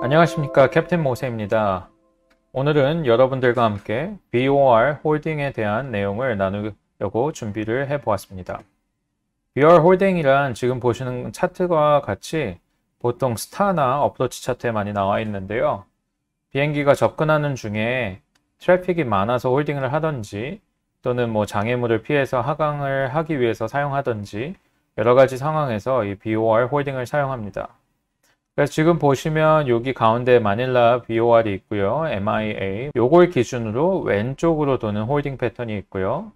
안녕하십니까 캡틴 모세입니다. 오늘은 여러분들과 함께 BOR 홀딩에 대한 내용을 나누려고 준비를 해보았습니다. BOR 홀딩이란 지금 보시는 차트와 같이 보통 스타나 업로치 차트에 많이 나와 있는데요. 비행기가 접근하는 중에 트래픽이 많아서 홀딩을 하던지 또는 뭐 장애물을 피해서 하강을 하기 위해서 사용하던지 여러 가지 상황에서 이 BOR 홀딩을 사용합니다. 그래서 지금 보시면 여기 가운데 마닐라 BOR이 있고요. MIA 요걸 기준으로 왼쪽으로 도는 홀딩 패턴이 있고요.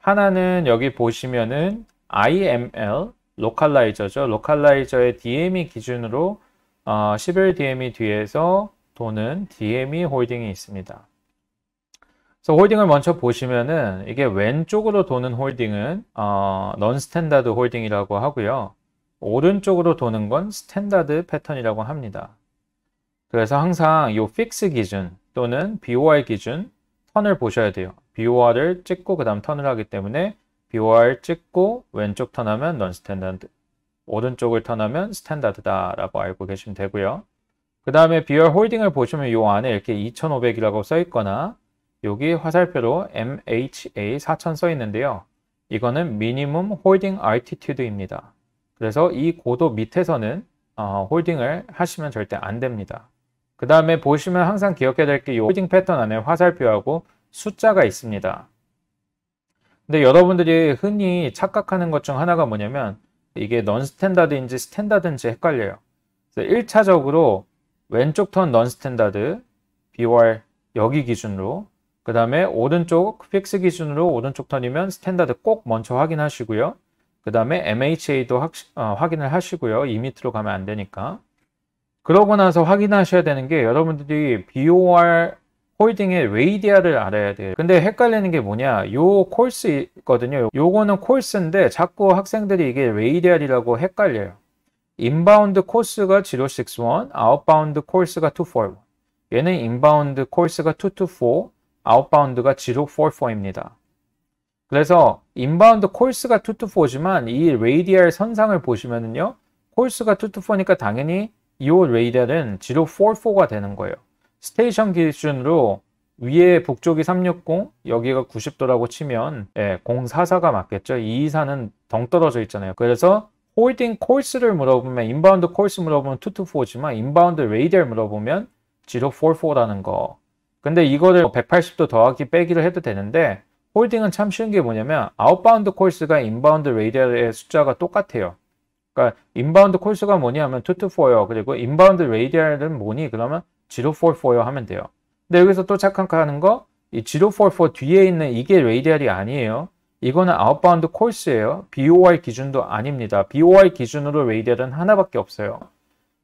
하나는 여기 보시면은 IML 로컬라이저죠. 로컬라이저의 DME 기준으로 어, 11DME 뒤에서 도는 DME 홀딩이 있습니다. 그래서 홀딩을 먼저 보시면은 이게 왼쪽으로 도는 홀딩은 어, 넌 스탠다드 홀딩이라고 하고요. 오른쪽으로 도는 건 스탠다드 패턴이라고 합니다. 그래서 항상 이 픽스 기준 또는 BOR 기준 턴을 보셔야 돼요. BOR을 찍고 그 다음 턴을 하기 때문에 BOR 찍고 왼쪽 턴하면 넌 스탠다드 오른쪽을 턴하면 스탠다드다 라고 알고 계시면 되고요. 그 다음에 BOR 홀딩을 보시면 이 안에 이렇게 2500이라고 써 있거나 여기 화살표로 MHA4000 써 있는데요. 이거는 미니멈 홀딩 알티튜드입니다. 그래서 이 고도 밑에서는 어, 홀딩을 하시면 절대 안 됩니다. 그 다음에 보시면 항상 기억해야 될게 홀딩 패턴 안에 화살표하고 숫자가 있습니다. 근데 여러분들이 흔히 착각하는 것 중 하나가 뭐냐면 이게 넌 스탠다드인지 스탠다드인지 헷갈려요. 그래서 1차적으로 왼쪽 턴 넌 스탠다드 BOR 여기 기준으로 그 다음에 오른쪽 픽스 기준으로 오른쪽 턴이면 스탠다드 꼭 먼저 확인하시고요. 그 다음에 MHA도 확, 어, 확인을 하시고요. 2m로 가면 안 되니까. 그러고 나서 확인하셔야 되는 게 여러분들이 BOR 홀딩의 레이디아를 알아야 돼요. 근데 헷갈리는 게 뭐냐? 요 콜스 있거든요. 요거는 콜스인데 자꾸 학생들이 이게 레이디아이라고 헷갈려요. 인바운드 코스가 061, 아웃바운드 코스가 241. 얘는 인바운드 코스가 224, 아웃바운드가 지속 4-4입니다. 그래서 인바운드 콜스가 2-4지만 이 레이디알 선상을 보시면은요. 콜스가 2-4니까 당연히 이 레이디알은 지속 4-4가 되는 거예요. 스테이션 기준으로 위에 북쪽이 360, 여기가 90도라고 치면 예, 044가 맞겠죠. 224는 덩 떨어져 있잖아요. 그래서 홀딩 콜스를 물어보면 인바운드 콜스 물어보면 224지만 인바운드 레이디얼 물어보면 지로 44라는 거. 근데 이거를 180도 뭐 더하기 빼기를 해도 되는데 홀딩은 참 쉬운 게 뭐냐면 아웃바운드 콜스가 인바운드 레이디아의 숫자가 똑같아요. 그러니까 인바운드 콜스가 뭐냐면 224요. 그리고 인바운드 레이디아은 뭐니? 그러면 044요 하면 돼요. 근데 여기서 또 착각하는 거 이 044 뒤에 있는 이게 레이디알이 아니에요. 이거는 아웃바운드 콜스예요. BOR 기준도 아닙니다. BOR 기준으로 레이디알은 하나밖에 없어요.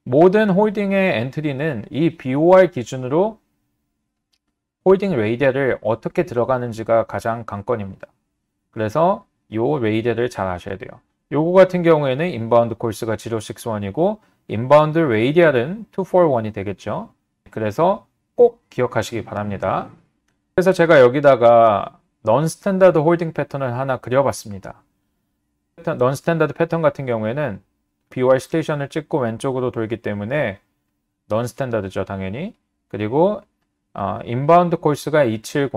모든 홀딩의 엔트리는 이 BOR 기준으로 홀딩 레이델을 어떻게 들어가는지가 가장 관건입니다. 그래서 요 레이델을 잘 아셔야 돼요. 요거 같은 경우에는 인바운드 콜스가 061이고 인바운드 레이디알은 241이 되겠죠. 그래서 꼭 기억하시기 바랍니다. 그래서 제가 여기다가 넌 스탠다드 홀딩 패턴을 하나 그려봤습니다. 넌 스탠다드 패턴 같은 경우에는 b y 스테이션을 찍고 왼쪽으로 돌기 때문에 넌 스탠다드죠 당연히 그리고 어, 인바운드 콜스가 270,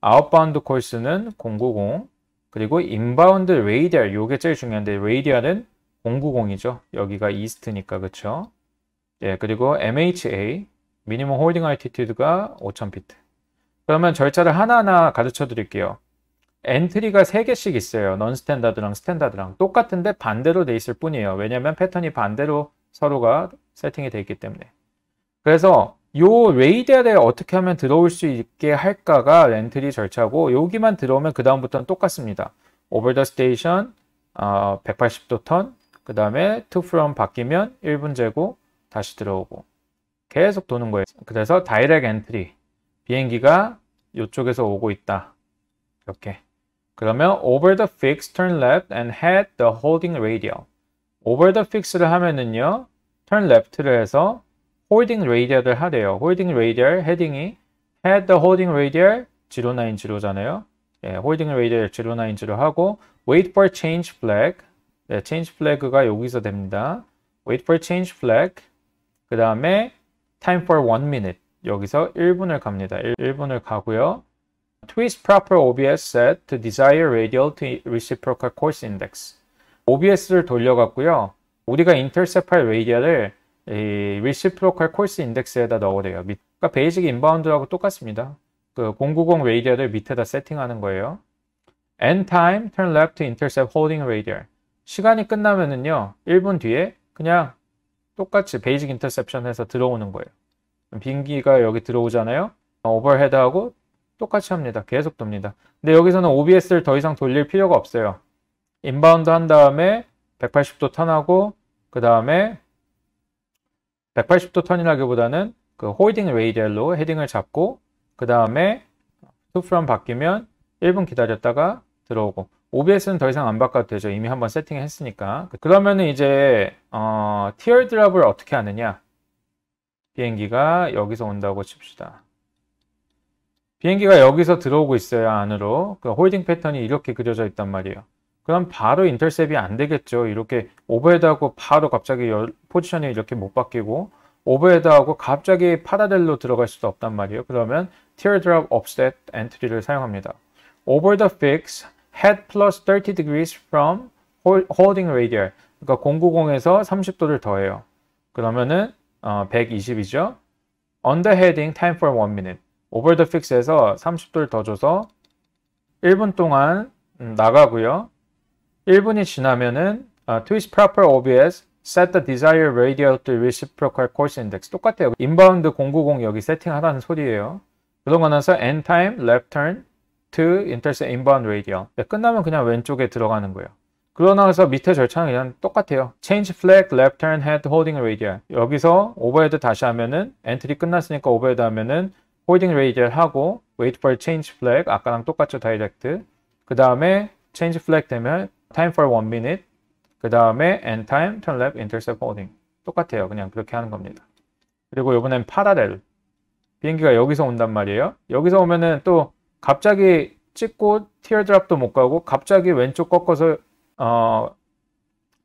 아웃바운드 콜스는 090, 그리고 인바운드 레이디알, 요게 제일 중요한데 레이디알은 090이죠. 여기가 이스트니까 그쵸? 예, 그리고 MHA, 미니멈 홀딩 알티튜드가 5000피트. 그러면 절차를 하나하나 가르쳐 드릴게요. 엔트리가 3개씩 있어요. 넌 스탠다드랑 스탠다드랑. 똑같은데 반대로 돼 있을 뿐이에요. 왜냐면 패턴이 반대로 서로가 세팅이 돼 있기 때문에. 그래서 요 웨이드에 어떻게 하면 들어올 수 있게 할까가 렌트리 절차고 여기만 들어오면 그 다음부터는 똑같습니다. 오버 더 스테이션 180도 턴, 그 다음에 투프롬 바뀌면 1분 재고 다시 들어오고 계속 도는 거예요. 그래서 다이렉 엔트리 비행기가 이쪽에서 오고 있다. 이렇게 그러면 over the fix turn left and head the holding radio over the fix를 하면은요 turn left를 해서 홀딩 레이디얼을 하래요. 홀딩 레이디얼 헤딩이 had e the holding radial 0909잖아요. 예, 홀딩 레이디얼 0909 하고 wait for change flag 네, change flag가 여기서 됩니다. wait for change flag 그 다음에 time for one minute 여기서 1분을 갑니다. 1, 분을 가고요. twist proper OBS set to desire radial to reciprocal course index OBS를 돌려갔고요. 우리가 intercept 할 radial을 이 리시프로컬 코스 인덱스에다 넣어도돼요 밑, 그러니까 베이직 인바운드하고 똑같습니다. 그 090 레이디어를 밑에다 세팅하는 거예요. End time, turn left intercept holding radial. 시간이 끝나면은요, 1분 뒤에 그냥 똑같이 베이직 인터셉션 해서 들어오는 거예요. 빙기가 여기 들어오잖아요. 오버헤드하고 똑같이 합니다. 계속 돕니다. 근데 여기서는 OBS를 더 이상 돌릴 필요가 없어요. 인바운드 한 다음에 180도 턴하고 그 다음에 180도 턴이라기보다는 그 홀딩 레이델로 헤딩을 잡고 그 다음에 투프람 바뀌면 1분 기다렸다가 들어오고 OBS는 더 이상 안 바꿔도 되죠. 이미 한번 세팅을 했으니까. 그러면 이제 어, 티어 드랍을 어떻게 하느냐? 비행기가 여기서 온다고 칩시다. 비행기가 여기서 들어오고 있어야 안으로. 그 홀딩 패턴이 이렇게 그려져 있단 말이에요. 그럼 바로 인터셉이 안 되겠죠. 이렇게 오버헤드하고 바로 갑자기 포지션이 이렇게 못 바뀌고 오버헤드하고 갑자기 파라델로 들어갈 수도 없단 말이에요. 그러면 teardrop offset e n t r y 를 사용합니다. Over the fix, head plus 30 degrees from holding radial. 그러니까 090에서 30도를 더해요. 그러면은 어, 120이죠. On the heading, time for 1 minute. Over the fix에서 30도를 더 줘서 1분 동안 음, 나가고요. 1분이 지나면은 uh, twist proper OBS set the desired radio to reciprocal course index 똑같아요. 인바운드 090 여기 세팅하라는 소리예요. 그동안 나서 end time left turn to intersect inbound radio 네, 끝나면 그냥 왼쪽에 들어가는 거예요. 그러나그래서 밑에 절차는 그냥 똑같아요. change flag left turn head holding radio 여기서 overhead 다시 하면은 엔트리 끝났으니까 overhead 하면은 holding radio 하고 wait for change flag 아까랑 똑같죠 다이렉트 그 다음에 change flag 되면 time for one minute, 그 다음에 end time, turn left, intercept holding. 똑같아요. 그냥 그렇게 하는 겁니다. 그리고 이번엔 parallel. 비행기가 여기서 온단 말이에요. 여기서 오면은 또 갑자기 찍고 티어드랍도 못 가고 갑자기 왼쪽 꺾어서 어,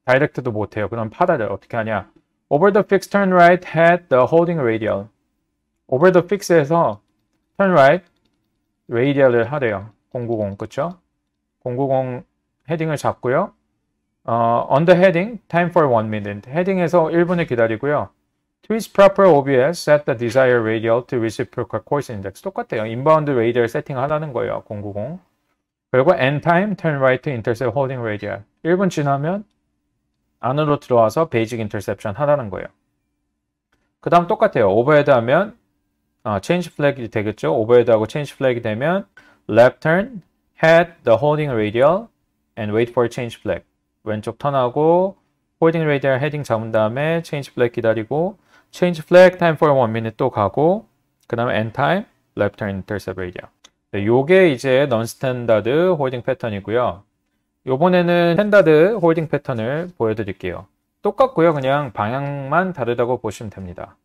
다이렉트도 못 해요. 그럼 파다를 어떻게 하냐? Over the fix, turn right, head the holding radial. Over the fix에서 turn right, radial을 하래요. 090, 그쵸? 090 헤딩을 잡고요. 어, under heading, time for one minute. 헤딩에서 1분을 기다리고요. t w i s t proper OBS, set the desired radial to reciprocal course index. 똑같아요. i n b o 인바운드 레이 a 얼 세팅하라는 거예요. 090. 그리고 end time, turn right to intercept holding radial. 1분 지나면 안으로 들어와서 basic i n t e r 베 e 직 t i o n 하라는 거예요. 그 다음 똑같아요. 오버헤드 하면 아, change flag이 되겠죠. 오버헤드하고 change flag이 되면 left turn, head, the holding radial, and wait for change flag. 왼쪽 턴하고 holding 홀딩 레이더 헤딩 잡은 다음에 change flag 기다리고 change flag time for one minute 또 가고 그 다음에 end time left turn intercept radio. 네, 요게 이제 non standard h o l d i 홀딩 패턴이고요. 요번에는 스탠다드 홀딩 패턴을 보여드릴게요. 똑같고요. 그냥 방향만 다르다고 보시면 됩니다.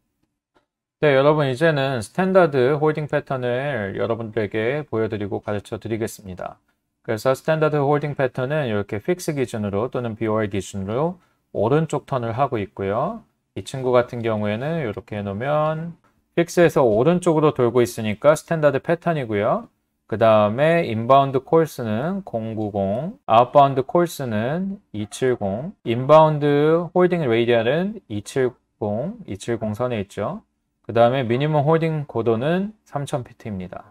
네, 여러분 이제는 스탠다드 홀딩 패턴을 여러분들에게 보여드리고 가르쳐 드리겠습니다. 그래서 스탠다드 홀딩 패턴은 이렇게 픽스 기준으로 또는 b o 기준으로 오른쪽 턴을 하고 있고요. 이 친구 같은 경우에는 이렇게 해놓으면 픽스에서 오른쪽으로 돌고 있으니까 스탠다드 패턴이고요. 그 다음에 인바운드 콜스는 090, 아웃바운드 콜스는 270, 인바운드 홀딩 레이디알은 270, 270 선에 있죠. 그 다음에 미니멈 홀딩 고도는 3 0 0 0피트입니다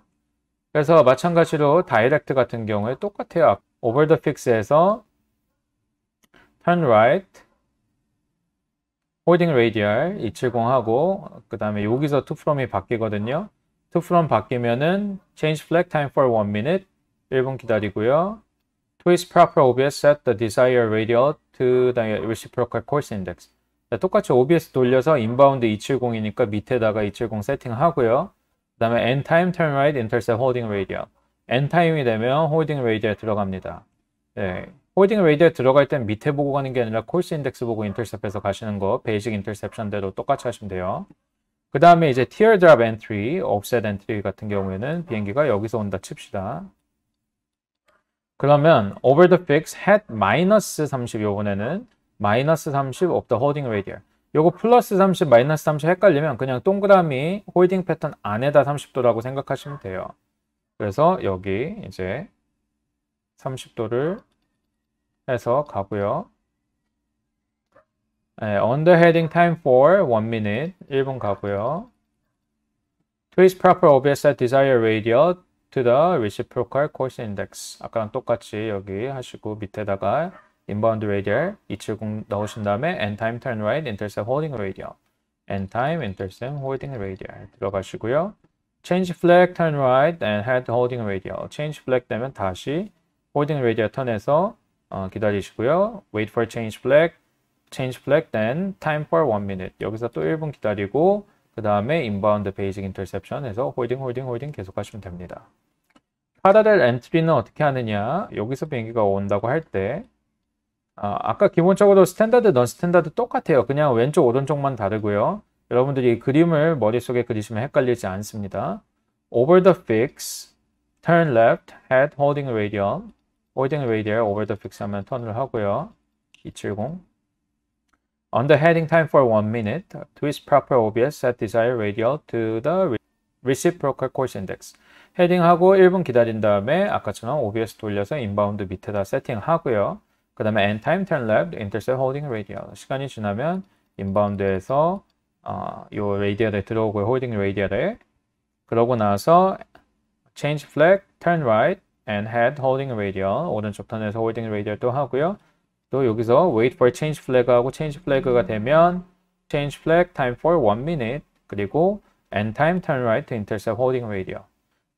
그래서 마찬가지로 다이렉트 같은 경우에 똑같아요. over the fix에서 turn right, holding radial 270 하고 그 다음에 여기서 to from이 바뀌거든요. to from 바뀌면은 change flag time for 1 minute 1분 기다리고요. to its proper OBS set the desired radial to the reciprocal course index. 자, 똑같이 OBS 돌려서 인바운드 270이니까 밑에다가 270 세팅하고요. 다음에 end time turn right intercept holding radio. end time이 되면 holding radio에 들어갑니다. 네. r a d i 드에 들어갈 땐 밑에 보고 가는 게 아니라 콜스 인덱스 보고 인터셉해서 가시는 거 베이직 인터셉션대로 똑같이 하시면 돼요. 그 다음에 이제 teardrop entry, offset entry 같은 경우에는 비행기가 여기서 온다 칩시다. 그러면 over the fix head 마이너스 30 요번에는 minus 30 of the holding radius 요거 플러스 30, 마이너스 30 헷갈리면 그냥 동그라미 홀딩 패턴 안에다 30도라고 생각하시면 돼요. 그래서 여기 이제 30도를 해서 가고요. 네, under heading time for 1 minute 1분 가고요. Twist proper OBS at desired radio to the reciprocal course index 아까랑 똑같이 여기 하시고 밑에다가 인바운드 레디얼 270 넣으신 다음에 end time turn right intercept holding radial end time intercept holding radial 들어가시고요. change flag turn right and head holding radial change flag 되면 다시 holding radial 턴에서 어, 기다리시고요. wait for change flag change flag then time for 1 minute 여기서 또 1분 기다리고 그 다음에 인바운드 베이직 인터셉션 해서 홀딩 홀딩 홀딩 계속 하시면 됩니다. 파라렐 엔트리는 어떻게 하느냐 여기서 비행기가 온다고 할때 아, 아까 기본적으로 스탠다드, 넌스탠다드 똑같아요. 그냥 왼쪽, 오른쪽만 다르고요. 여러분들이 그림을 머릿속에 그리시면 헷갈리지 않습니다. Over the fix, turn left, head holding radial, holding radial, over the fix 하면 턴을 하고요. 270. On the heading time for one minute, twist proper OBS, set desired radial to the reciprocal course index. 헤딩하고 1분 기다린 다음에 아까처럼 OBS 돌려서 인바운드 밑에다 세팅하고요. 그 다음에 end time turn l a b intercept holding radio. 시간이 지나면 인바운드에서 어, 요 레이디어를 들어오고 holding 홀딩 레이디어를 그러고 나서 change flag, turn right, and head holding radio 오른쪽 턴에서 holding r a d i 디어또 하고요. 또 여기서 wait for change flag하고 change flag가 되면 change flag time for 1 minute 그리고 end time turn right intercept holding radio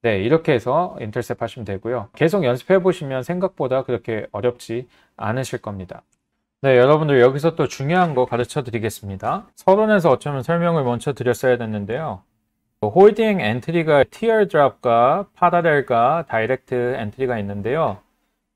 네, 이렇게 해서 인터셉 하시면 되고요. 계속 연습해 보시면 생각보다 그렇게 어렵지 않으실 겁니다. 네, 여러분들 여기서 또 중요한 거 가르쳐 드리겠습니다. 서론에서 어쩌면 설명을 먼저 드렸어야 됐는데요. 홀딩 엔트리가 티어드랍과 파다렐과 다이렉트 엔트리가 있는데요.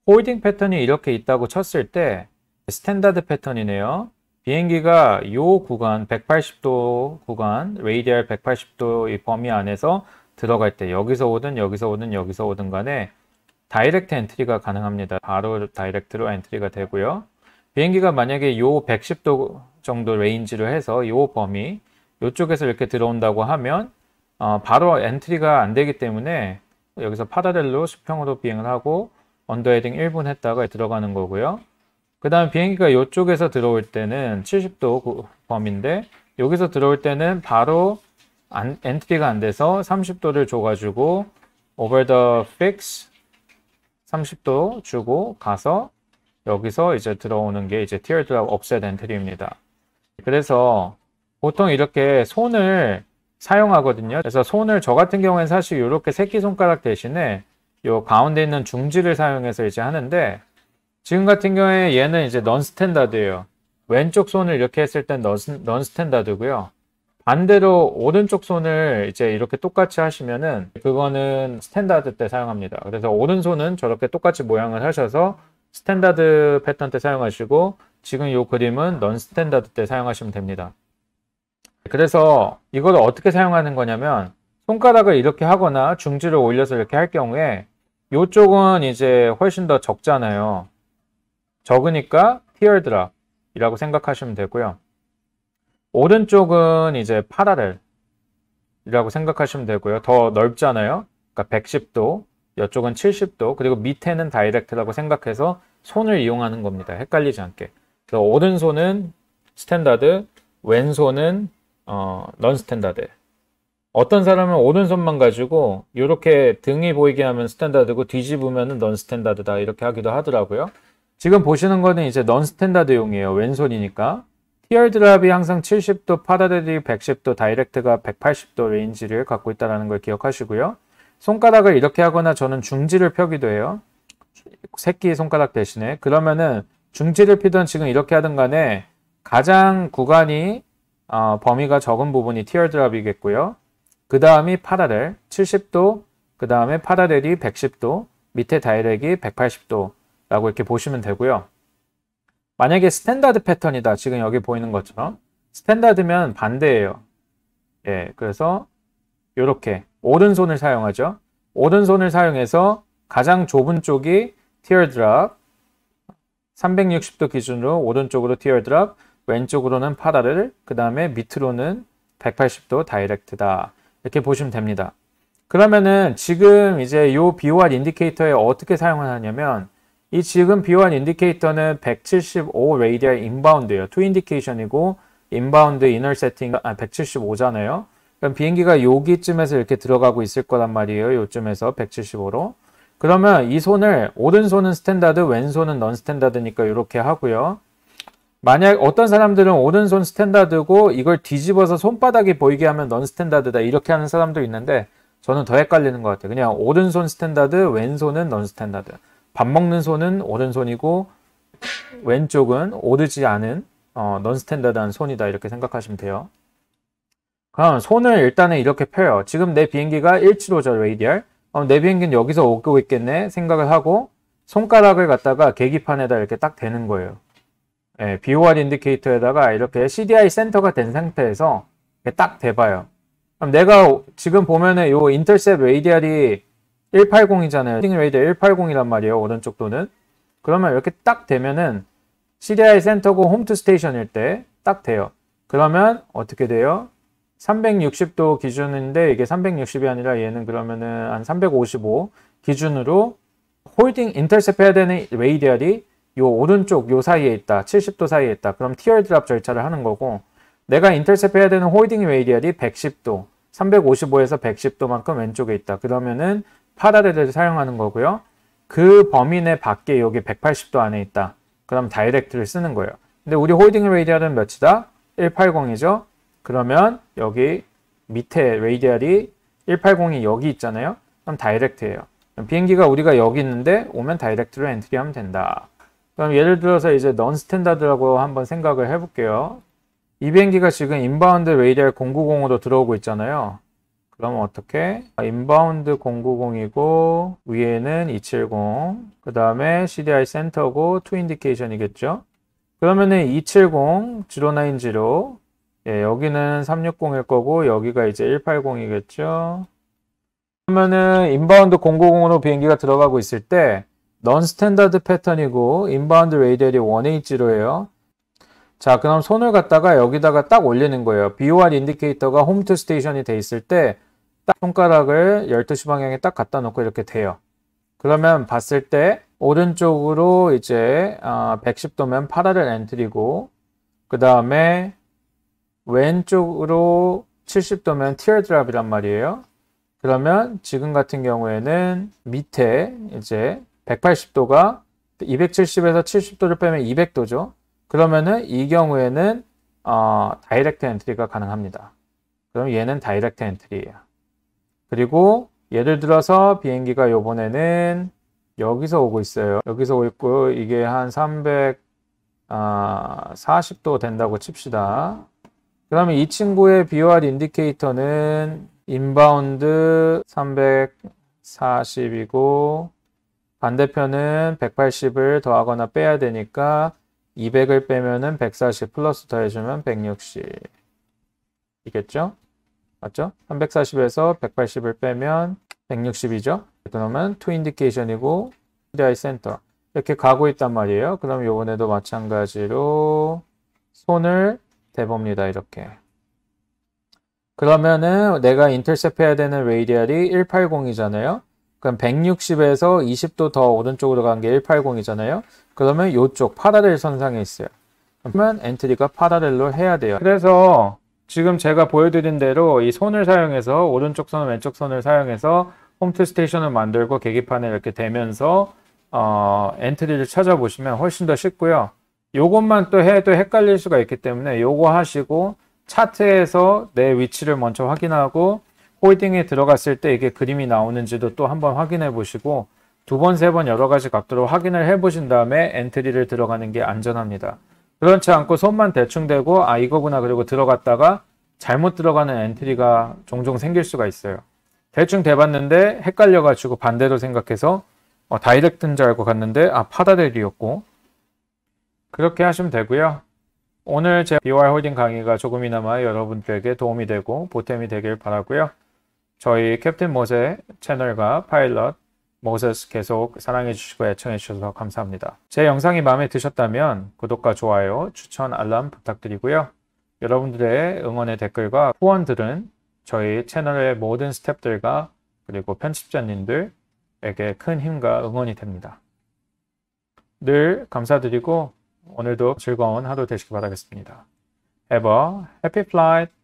홀딩 패턴이 이렇게 있다고 쳤을 때 스탠다드 패턴이네요. 비행기가 이 구간 180도 구간 레이디알 180도 이 범위 안에서 들어갈 때 여기서 오든 여기서 오든 여기서 오든 간에 다이렉트 엔트리가 가능합니다. 바로 다이렉트로 엔트리가 되고요. 비행기가 만약에 요 110도 정도 레인지를 해서 요 범위 요쪽에서 이렇게 들어온다고 하면 어, 바로 엔트리가 안 되기 때문에 여기서 파다렐로 수평으로 비행을 하고 언더헤딩 1분 했다가 들어가는 거고요. 그 다음 비행기가 요쪽에서 들어올 때는 70도 범인데 여기서 들어올 때는 바로 안, 엔트리가 안 돼서 30도를 줘가지고 over the fix 30도 주고 가서 여기서 이제 들어오는 게 이제 teardrop offset 엔트리입니다. 그래서 보통 이렇게 손을 사용하거든요. 그래서 손을 저 같은 경우에는 사실 이렇게 새끼손가락 대신에 요 가운데 있는 중지를 사용해서 이제 하는데 지금 같은 경우에 얘는 이제 넌 스탠다드예요. 왼쪽 손을 이렇게 했을 땐넌 넌 스탠다드고요. 반대로 오른쪽 손을 이제 이렇게 똑같이 하시면은 그거는 스탠다드 때 사용합니다. 그래서 오른손은 저렇게 똑같이 모양을 하셔서 스탠다드 패턴 때 사용하시고 지금 이 그림은 넌 스탠다드 때 사용하시면 됩니다. 그래서 이걸 어떻게 사용하는 거냐면 손가락을 이렇게 하거나 중지를 올려서 이렇게 할 경우에 이쪽은 이제 훨씬 더 적잖아요. 적으니까 티얼드랍이라고 생각하시면 되고요. 오른쪽은 이제 파라렐이라고 생각하시면 되고요. 더 넓잖아요. 그러니까 110도, 이쪽은 70도, 그리고 밑에는 다이렉트라고 생각해서 손을 이용하는 겁니다. 헷갈리지 않게. 그래서 오른손은 스탠다드, 왼손은 어, 넌 스탠다드. 어떤 사람은 오른손만 가지고 이렇게 등이 보이게 하면 스탠다드고 뒤집으면 넌 스탠다드다 이렇게 하기도 하더라고요. 지금 보시는 거는 이제 넌 스탠다드용이에요. 왼손이니까. TR 드랍이 항상 70도, 파다 대비 110도, 다이렉트가 180도 레인지를 갖고 있다는 걸 기억하시고요. 손가락을 이렇게 하거나 저는 중지를 펴기도 해요. 새끼 손가락 대신에. 그러면은 중지를 피던 지금 이렇게 하든 간에 가장 구간이 어, 범위가 적은 부분이 티어 드랍이겠고요. 그 다음이 파라델 70도, 그 다음에 파라델이 110도, 밑에 다이렉이 180도라고 이렇게 보시면 되고요. 만약에 스탠다드 패턴이다. 지금 여기 보이는 것처럼. 스탠다드면 반대예요. 예, 그래서 이렇게 오른손을 사용하죠. 오른손을 사용해서 가장 좁은 쪽이 티어드랍 360도 기준으로 오른쪽으로 티어드랍 왼쪽으로는 파다를그 다음에 밑으로는 180도 다이렉트다 이렇게 보시면 됩니다. 그러면은 지금 이제 이 BOR 인디케이터에 어떻게 사용을 하냐면 이 지금 비원 인디케이터는 175 레이디얼 인바운드예요. 투 인디케이션이고 인바운드 이너 세팅 아, 175잖아요. 그럼 비행기가 여기쯤에서 이렇게 들어가고 있을 거란 말이에요. 요쯤에서 175로. 그러면 이 손을 오른손은 스탠다드, 왼손은 넌 스탠다드니까 이렇게 하고요. 만약 어떤 사람들은 오른손 스탠다드고 이걸 뒤집어서 손바닥이 보이게 하면 넌 스탠다드다 이렇게 하는 사람도 있는데 저는 더 헷갈리는 것 같아요. 그냥 오른손 스탠다드, 왼손은 넌 스탠다드. 밥 먹는 손은 오른손이고 왼쪽은 오르지 않은 어, 넌스탠다드한 손이다 이렇게 생각하시면 돼요. 그럼 손을 일단은 이렇게 펴요. 지금 내 비행기가 일치로저 레이디알 어, 내 비행기는 여기서 오고 있겠네 생각을 하고 손가락을 갖다가 계기판에다 이렇게 딱 대는 거예요. 예, BOR 인디케이터에다가 이렇게 CDI 센터가 된 상태에서 딱 대봐요. 그럼 내가 지금 보면은 요 인터셉 레이디알이 180이잖아요. 딩 레이더 180이란 말이에요. 오른쪽 도는. 그러면 이렇게 딱 되면은 CDI 센터고 홈트 스테이션일 때 딱 돼요. 그러면 어떻게 돼요? 360도 기준인데 이게 360이 아니라 얘는 그러면은 한 355 기준으로 홀딩 인터셉 해야 되는 레이디얼이 요 오른쪽 요 사이에 있다. 70도 사이에 있다. 그럼 티얼 드랍 절차를 하는 거고 내가 인터셉 해야 되는 홀딩 레이디얼이 110도 355에서 110도만큼 왼쪽에 있다. 그러면은 파라렐을 사용하는 거고요. 그 범인의 밖에 여기 180도 안에 있다. 그럼 다이렉트를 쓰는 거예요. 근데 우리 홀딩 레이디알은 몇이다? 180이죠. 그러면 여기 밑에 레이디알이 180이 여기 있잖아요. 그럼 다이렉트예요. 그럼 비행기가 우리가 여기 있는데 오면 다이렉트로 엔트리하면 된다. 그럼 예를 들어서 이제 넌 스탠다드라고 한번 생각을 해볼게요. 이 비행기가 지금 인바운드 레이디알 090으로 들어오고 있잖아요. 그럼 어떻게? 인바운드 아, 090이고 위에는 270. 그 다음에 CDI 센터고 투 인디케이션이겠죠. 그러면은 270, 0990 예, 여기는 360일 거고 여기가 이제 180이겠죠. 그러면은 인바운드 090으로 비행기가 들어가고 있을 때 넌스탠다드 패턴이고 인바운드 레이델이 180예요. 자 그럼 손을 갖다가 여기다가 딱 올리는 거예요. BOR 인디케이터가 홈투 스테이션이 돼 있을 때딱 손가락을 12시 방향에 딱 갖다 놓고 이렇게 돼요. 그러면 봤을 때 오른쪽으로 이제 110도면 어, 파라렐 엔트리고 그 다음에 왼쪽으로 70도면 티어드랍이란 말이에요. 그러면 지금 같은 경우에는 밑에 이제 180도가 270에서 70도를 빼면 200도죠. 그러면은 이 경우에는 어, 다이렉트 엔트리가 가능합니다. 그럼 얘는 다이렉트 엔트리예요. 그리고 예를 들어서 비행기가 요번에는 여기서 오고 있어요. 여기서 오고 있고 이게 한 340도 아, 된다고 칩시다. 그 다음에 이 친구의 BOR 인디케이터는 인바운드 340이고 반대편은 180을 더하거나 빼야 되니까 200을 빼면은 140 플러스 더해주면 160이겠죠? 맞죠? 340에서 180을 빼면 160이죠. 그러면 투 인디케이션이고 TDI 센터 이렇게 가고 있단 말이에요. 그럼 요번에도 마찬가지로 손을 대봅니다. 이렇게. 그러면은 내가 인터셉 해야 되는 레이디알이 180이잖아요. 그럼 160에서 20도 더 오른쪽으로 간 게 180이잖아요. 그러면 요쪽 파라렐 선상에 있어요. 그러면 엔트리가 파라렐로 해야 돼요. 그래서 지금 제가 보여드린 대로 이 손을 사용해서 오른쪽 손 왼쪽 손을 사용해서 홈트 스테이션을 만들고 계기판에 이렇게 대면서 어, 엔트리를 찾아보시면 훨씬 더 쉽고요. 요것만 또 해도 헷갈릴 수가 있기 때문에 요거 하시고 차트에서 내 위치를 먼저 확인하고 홀딩에 들어갔을 때 이게 그림이 나오는지도 또 한번 확인해 보시고 두 번, 세 번 여러 가지 값들로 확인을 해 보신 다음에 엔트리를 들어가는 게 안전합니다. 그렇지 않고 손만 대충 대고 아 이거구나 그리고 들어갔다가 잘못 들어가는 엔트리가 종종 생길 수가 있어요. 대충 대봤는데 헷갈려가지고 반대로 생각해서 어, 다이렉트인 줄 알고 갔는데 아 파다델이었고 그렇게 하시면 되고요. 오늘 제 BR 홀딩 강의가 조금이나마 여러분들에게 도움이 되고 보탬이 되길 바라고요. 저희 캡틴 모세 채널과 파일럿 모세스 계속 사랑해 주시고 애청해 주셔서 감사합니다. 제 영상이 마음에 드셨다면 구독과 좋아요, 추천, 알람 부탁드리고요. 여러분들의 응원의 댓글과 후원들은 저희 채널의 모든 스탭들과 그리고 편집자님들에게 큰 힘과 응원이 됩니다. 늘 감사드리고 오늘도 즐거운 하루 되시기 바라겠습니다. h v e a happy flight!